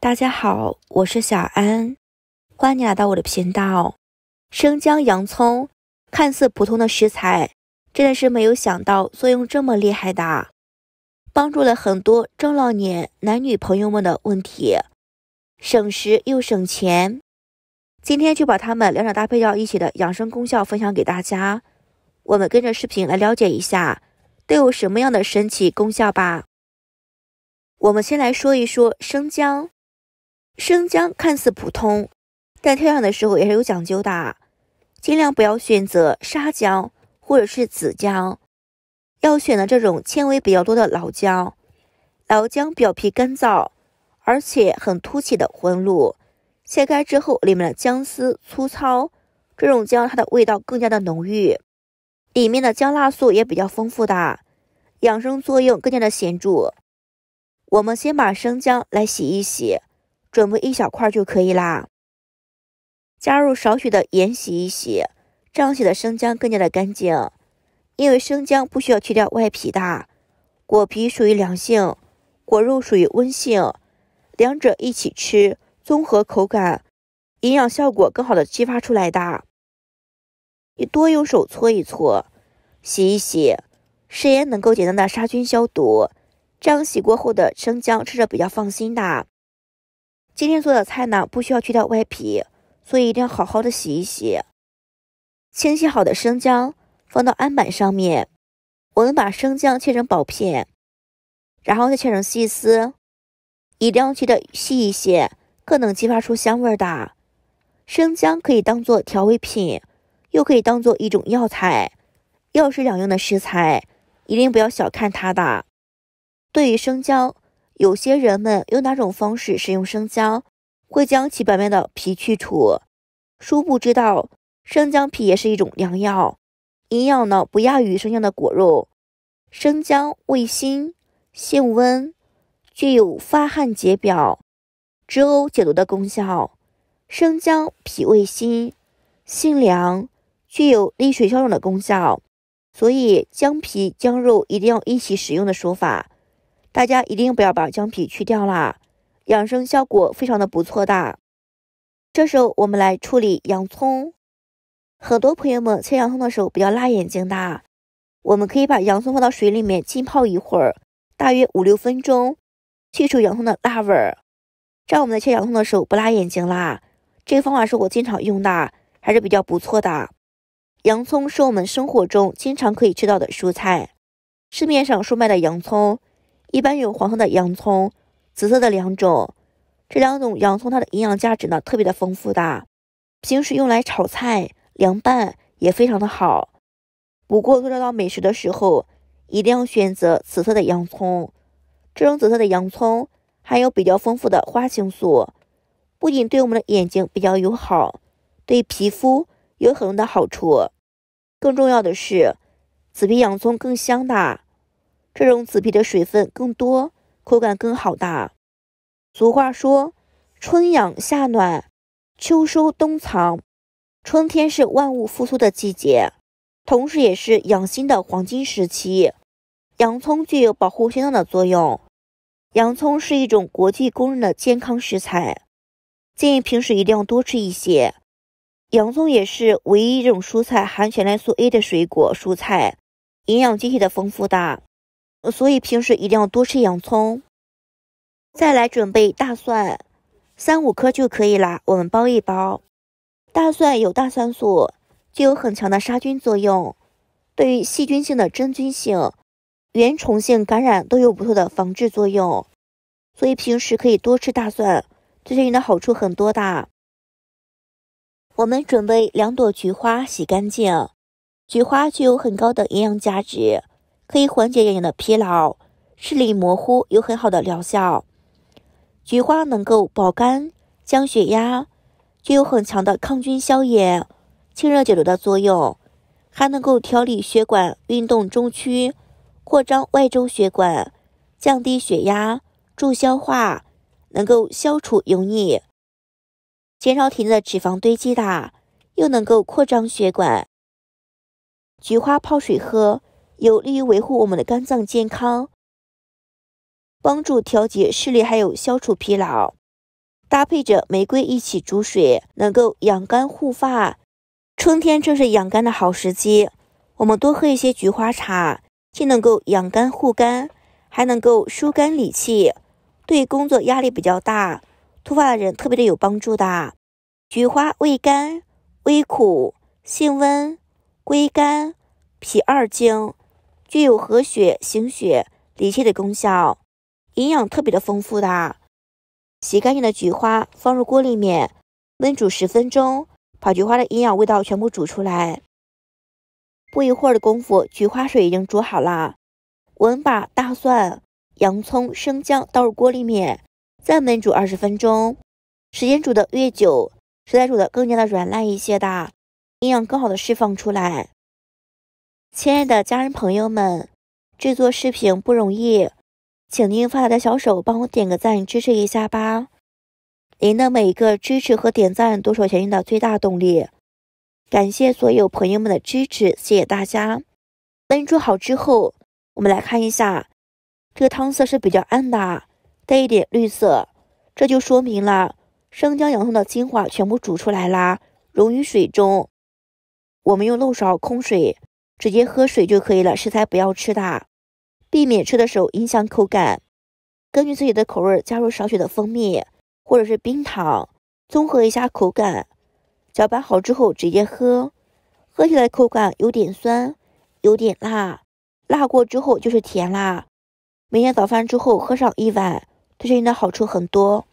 大家好，我是小安，欢迎你来到我的频道。生姜、洋葱，看似普通的食材，真的是没有想到作用这么厉害的，帮助了很多中老年男女朋友们的问题，省时又省钱。今天就把它们两种搭配到一起的养生功效分享给大家，我们跟着视频来了解一下都有什么样的神奇功效吧。我们先来说一说生姜。生姜看似普通，但挑选的时候也是有讲究的，尽量不要选择沙姜或者是紫姜，要选的这种纤维比较多的老姜。老姜表皮干燥，而且很凸起的纹路，切开之后里面的姜丝粗糙，这种姜它的味道更加的浓郁，里面的姜辣素也比较丰富，的养生作用更加的显著。我们先把生姜来洗一洗。准备一小块就可以啦，加入少许的盐洗一洗，这样洗的生姜更加的干净。因为生姜不需要去掉外皮的，果皮属于凉性，果肉属于温性，两者一起吃，综合口感，营养效果更好的激发出来的。你多用手搓一搓，洗一洗，食盐能够简单的杀菌消毒，这样洗过后的生姜吃着比较放心的。今天做的菜呢，不需要去掉外皮，所以一定要好好的洗一洗。清洗好的生姜放到案板上面，我们把生姜切成薄片，然后再切成细丝，一定要切的细一些，更能激发出香味儿的。生姜可以当做调味品，又可以当做一种药材，药食两用的食材，一定不要小看它的。对于生姜。有些人们用哪种方式食用生姜，会将其表面的皮去除。殊不知道，生姜皮也是一种良药，营养呢不亚于生姜的果肉。生姜味辛，性温，具有发汗解表、止呕解毒的功效。生姜脾味辛，性凉，具有利水消肿的功效。所以，姜皮姜肉一定要一起使用的说法。大家一定不要把姜皮去掉啦，养生效果非常的不错的。这时候我们来处理洋葱，很多朋友们切洋葱的时候比较辣眼睛的，我们可以把洋葱放到水里面浸泡一会儿，大约五六分钟，去除洋葱的辣味儿，这样我们在切洋葱的时候不辣眼睛啦。这个方法是我经常用的，还是比较不错的。洋葱是我们生活中经常可以吃到的蔬菜，市面上售卖的洋葱。一般有黄色的洋葱、紫色的两种，这两种洋葱它的营养价值呢特别的丰富的，平时用来炒菜、凉拌也非常的好。不过做这道美食的时候，一定要选择紫色的洋葱。这种紫色的洋葱含有比较丰富的花青素，不仅对我们的眼睛比较友好，对皮肤有很多的好处。更重要的是，紫皮洋葱更香的。这种紫皮的水分更多，口感更好的。俗话说，春养夏暖，秋收冬藏。春天是万物复苏的季节，同时也是养心的黄金时期。洋葱具有保护心脏的作用。洋葱是一种国际公认的健康食材，建议平时一定要多吃一些。洋葱也是唯一一种蔬菜含全量素 A 的水果蔬菜，营养极其的丰富的所以平时一定要多吃洋葱。再来准备大蒜，三五颗就可以啦。我们包一包。大蒜有大蒜素，具有很强的杀菌作用，对于细菌性的、真菌性、原虫性感染都有不错的防治作用。所以平时可以多吃大蒜，对身体的好处很多的。我们准备两朵菊花，洗干净。菊花具有很高的营养价值。可以缓解眼睛的疲劳、视力模糊，有很好的疗效。菊花能够保肝、降血压，具有很强的抗菌、消炎、清热解毒的作用，还能够调理血管运动中枢，扩张外周血管，降低血压，助消化，能够消除油腻，减少体内的脂肪堆积的，又能够扩张血管。菊花泡水喝。有利于维护我们的肝脏健康，帮助调节视力，还有消除疲劳。搭配着玫瑰一起煮水，能够养肝护发。春天正是养肝的好时机，我们多喝一些菊花茶，既能够养肝护肝，还能够疏肝理气，对工作压力比较大、脱发的人特别的有帮助的。菊花味甘、微苦，性温，归肝、脾二经。具有和血、行血、理气的功效，营养特别的丰富的。洗干净的菊花放入锅里面，焖煮十分钟，把菊花的营养味道全部煮出来。不一会儿的功夫，菊花水已经煮好了。我们把大蒜、洋葱、生姜倒入锅里面，再焖煮二十分钟。时间煮的越久，食材煮的更加的软烂一些的，营养更好的释放出来。亲爱的家人朋友们，制作视频不容易，请您发财的小手帮我点个赞，支持一下吧。您的每一个支持和点赞都是我前进的最大动力。感谢所有朋友们的支持，谢谢大家。焖煮好之后，我们来看一下，这个汤色是比较暗的，带一点绿色，这就说明了生姜、洋葱的精华全部煮出来啦，溶于水中。我们用漏勺控水。直接喝水就可以了，食材不要吃的，避免吃的时候影响口感。根据自己的口味加入少许的蜂蜜或者是冰糖，综合一下口感。搅拌好之后直接喝，喝起来口感有点酸，有点辣，辣过之后就是甜啦。每天早饭之后喝上一碗，对身体的好处很多。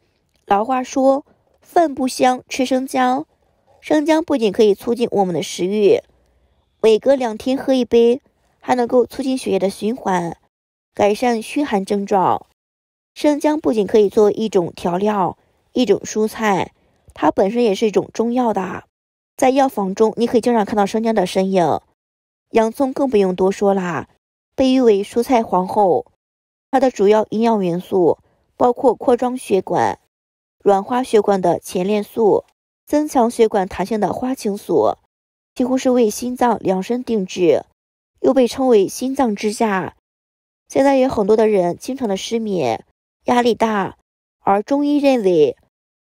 老话说，饭不香吃生姜，生姜不仅可以促进我们的食欲。每隔两天喝一杯，还能够促进血液的循环，改善虚寒症状。生姜不仅可以作为一种调料、一种蔬菜，它本身也是一种中药的。在药房中，你可以经常看到生姜的身影。洋葱更不用多说啦，被誉为蔬菜皇后。它的主要营养元素包括扩张血管、软化血管的前列素，增强血管弹性的花青素。几乎是为心脏量身定制，又被称为心脏支架。现在有很多的人经常的失眠、压力大，而中医认为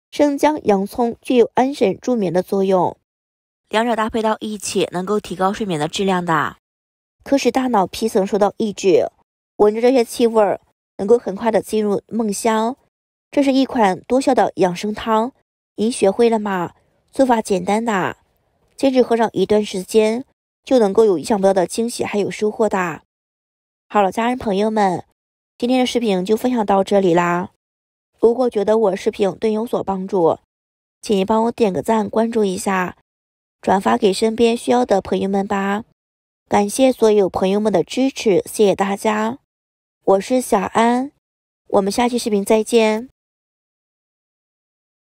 生姜、洋葱具有安神助眠的作用，两者搭配到一起能够提高睡眠的质量的，可使大脑皮层受到抑制，闻着这些气味能够很快的进入梦乡。这是一款多效的养生汤，您学会了吗？做法简单的。坚持喝上一段时间，就能够有意想不到的惊喜，还有收获哒。好了，家人朋友们，今天的视频就分享到这里啦。如果觉得我视频对你有所帮助，请你帮我点个赞，关注一下，转发给身边需要的朋友们吧。感谢所有朋友们的支持，谢谢大家。我是小安，我们下期视频再见。